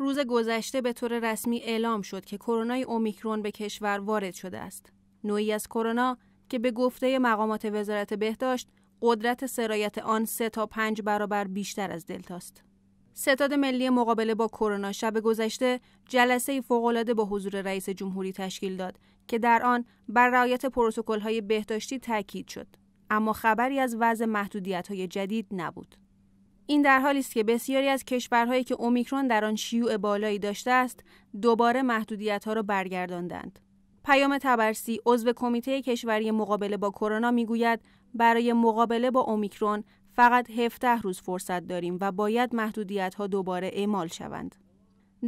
روز گذشته به طور رسمی اعلام شد که کرونای اومیکرون به کشور وارد شده است. نوعی از کرونا که به گفته مقامات وزارت بهداشت قدرت سرایت آن سه تا پنج برابر بیشتر از است. ستاد ملی مقابله با کرونا شب گذشته جلسه فوقالعاده با حضور رئیس جمهوری تشکیل داد که در آن بر رعایت پروتکل‌های بهداشتی تاکید شد اما خبری از وضع محدودیت‌های جدید نبود این در حالی است که بسیاری از کشورهایی که اومیکرون در آن شیوع بالایی داشته است دوباره محدودیت ها را برگرداندند. پیام تبرسی عضو کمیته کشوری مقابله با کرونا میگوید برای مقابله با اومیکرون فقط 17 روز فرصت داریم و باید محدودیت ها دوباره اعمال شوند.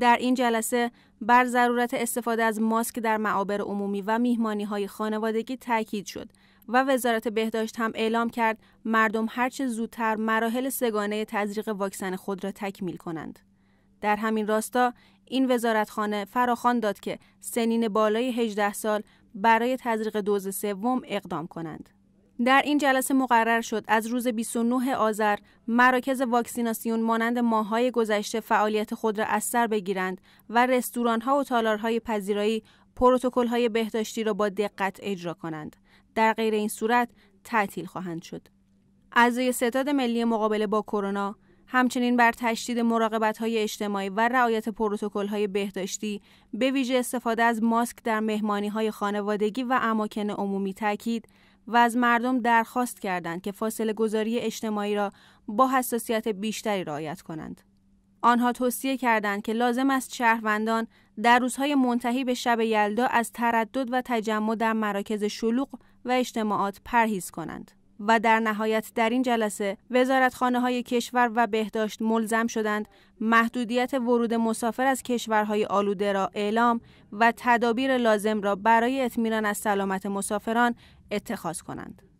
در این جلسه بر ضرورت استفاده از ماسک در معابر عمومی و میهمانی های خانوادگی تاکید شد و وزارت بهداشت هم اعلام کرد مردم هرچه زودتر مراحل سگانه تزریق واکسن خود را تکمیل کنند. در همین راستا این وزارتخانه فراخوان داد که سنین بالای 18 سال برای تزریق دوز سوم اقدام کنند. در این جلسه مقرر شد از روز 29 آذر مراکز واکسیناسیون مانند ماههای گذشته فعالیت خود را از سر بگیرند و ها و تالارهای پذیرایی های بهداشتی را با دقت اجرا کنند. در غیر این صورت تعطیل خواهند شد. اعضای ستاد ملی مقابله با کرونا همچنین بر تشدید مراقبت های اجتماعی و رعایت پروتکل های بهداشتی به ویژه استفاده از ماسک در مهمانی های خانوادگی و اماکن عمومی تاکید و از مردم درخواست کردند که فاصله گذاری اجتماعی را با حساسیت بیشتری رعایت کنند. آنها توصیه کردند که لازم است شهروندان در روزهای منتهی به شب یلدا از تردد و تجمع در مراکز شلوغ و اجتماعات پرهیز کنند. و در نهایت در این جلسه وزارتخانه های کشور و بهداشت ملزم شدند محدودیت ورود مسافر از کشورهای آلوده را اعلام و تدابیر لازم را برای اطمینان از سلامت مسافران اتخاذ کنند.